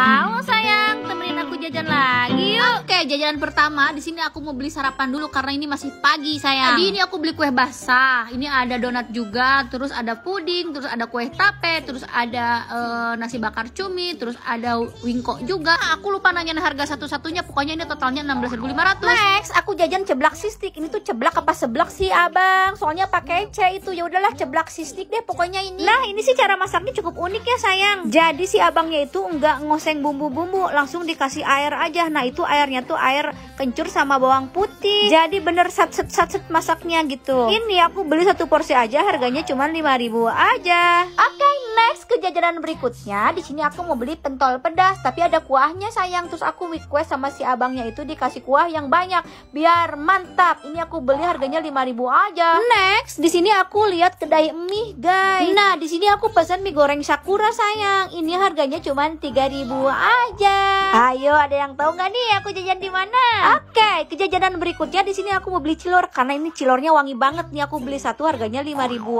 哇塞！jajan lagi yuk. Oke, jajanan pertama di sini aku mau beli sarapan dulu karena ini masih pagi saya. jadi ini aku beli kue basah. Ini ada donat juga, terus ada puding, terus ada kue tape, terus ada uh, nasi bakar cumi, terus ada wingko juga. Nah, aku lupa nanya harga satu-satunya. Pokoknya ini totalnya 16.500. Next, aku jajan ceblak sistik. Ini tuh ceblak apa seblak sih, Abang? Soalnya pakai C itu. Ya udahlah, ceblak sistik deh pokoknya ini. Nah, ini sih cara masaknya cukup unik ya, sayang. Jadi si abangnya itu enggak ngoseng bumbu-bumbu, langsung dikasih air air aja nah itu airnya tuh air kencur sama bawang putih jadi bener sat set sat set masaknya gitu ini aku beli satu porsi aja harganya cuma 5000 aja oke okay jajanan berikutnya, di sini aku mau beli pentol pedas, tapi ada kuahnya sayang. Terus aku request sama si abangnya itu dikasih kuah yang banyak, biar mantap. Ini aku beli harganya 5000 aja. Next, di sini aku lihat kedai mie, guys. Nah, di sini aku pesan mie goreng sakura sayang. Ini harganya cuma 3000 aja. Ayo, ada yang tahu nggak nih aku jajan di mana? Oke, okay, kejajanan berikutnya di sini aku mau beli cilor karena ini cilornya wangi banget nih. Aku beli satu harganya 5000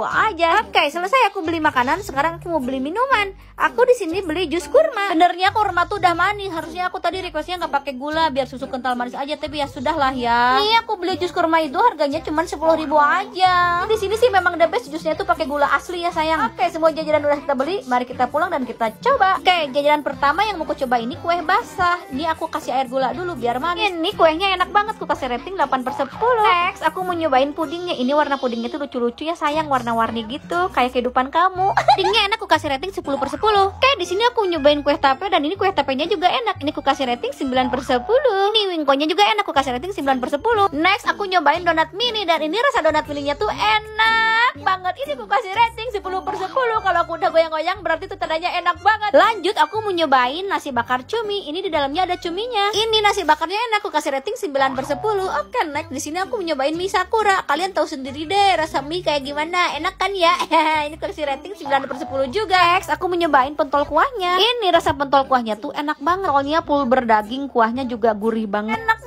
aja. Oke, okay, selesai aku beli makanan, sekarang aku mau beli mie minuman aku di sini beli jus kurma benernya kurma tuh udah manis harusnya aku tadi requestnya nggak pakai gula biar susu kental manis aja tapi ya sudahlah ya Ini aku beli jus kurma itu harganya cuma sepuluh ribu aja nah, di sini sih memang the best jusnya tuh pakai gula asli ya sayang oke semua jajanan udah kita beli mari kita pulang dan kita coba oke jajanan pertama yang mau aku coba ini kue basah ini aku kasih air gula dulu biar manis ini kuenya enak banget aku kasih rating 8 per 10 next aku mau nyobain pudingnya ini warna pudingnya tuh lucu-lucu ya sayang warna-warni gitu kayak kehidupan kamu pudingnya enak aku kasih rating rating 10 per 10 Kayak di sini aku nyobain kue tape dan ini kue tapenya juga enak Ini aku kasih rating 9 per 10 Ini wingkonya juga enak, aku kasih rating 9 per 10 Next aku nyobain donat mini dan ini rasa donat mininya tuh enak enak banget ini aku kasih rating 10 per 10 kalau aku udah goyang-goyang berarti itu tandanya enak banget lanjut aku mau nyobain nasi bakar cumi ini di dalamnya ada cuminya ini nasi bakarnya enak aku kasih rating 9 per 10 oke okay, next di sini aku mau nyobain mie sakura kalian tahu sendiri deh rasa mie kayak gimana enak kan ya ini kasih rating 9 per 10 juga next aku mau nyobain pentol kuahnya ini rasa pentol kuahnya tuh enak banget soalnya full berdaging kuahnya juga gurih banget enak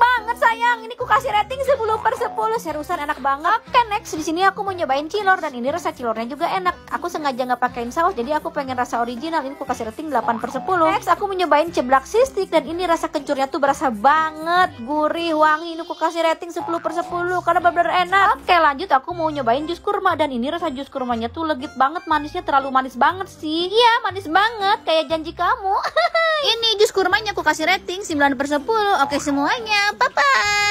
sayang, ini ku kasih rating 10 per 10. Seriusan enak banget. Oke, okay, next di sini aku mau nyobain cilor dan ini rasa cilornya juga enak. Aku sengaja nggak pakein saus jadi aku pengen rasa original. Ini ku kasih rating 8 per 10. Next aku mau nyobain ceblak sistik dan ini rasa kencurnya tuh berasa banget, gurih, wangi. Ini ku kasih rating 10 per 10 karena benar enak. Oke, okay, lanjut aku mau nyobain jus kurma dan ini rasa jus kurmanya tuh legit banget, manisnya terlalu manis banget sih. Iya, manis banget kayak janji kamu. Ini jus kurmanya aku kasih rating 9 per 10. Oke semuanya, bye-bye.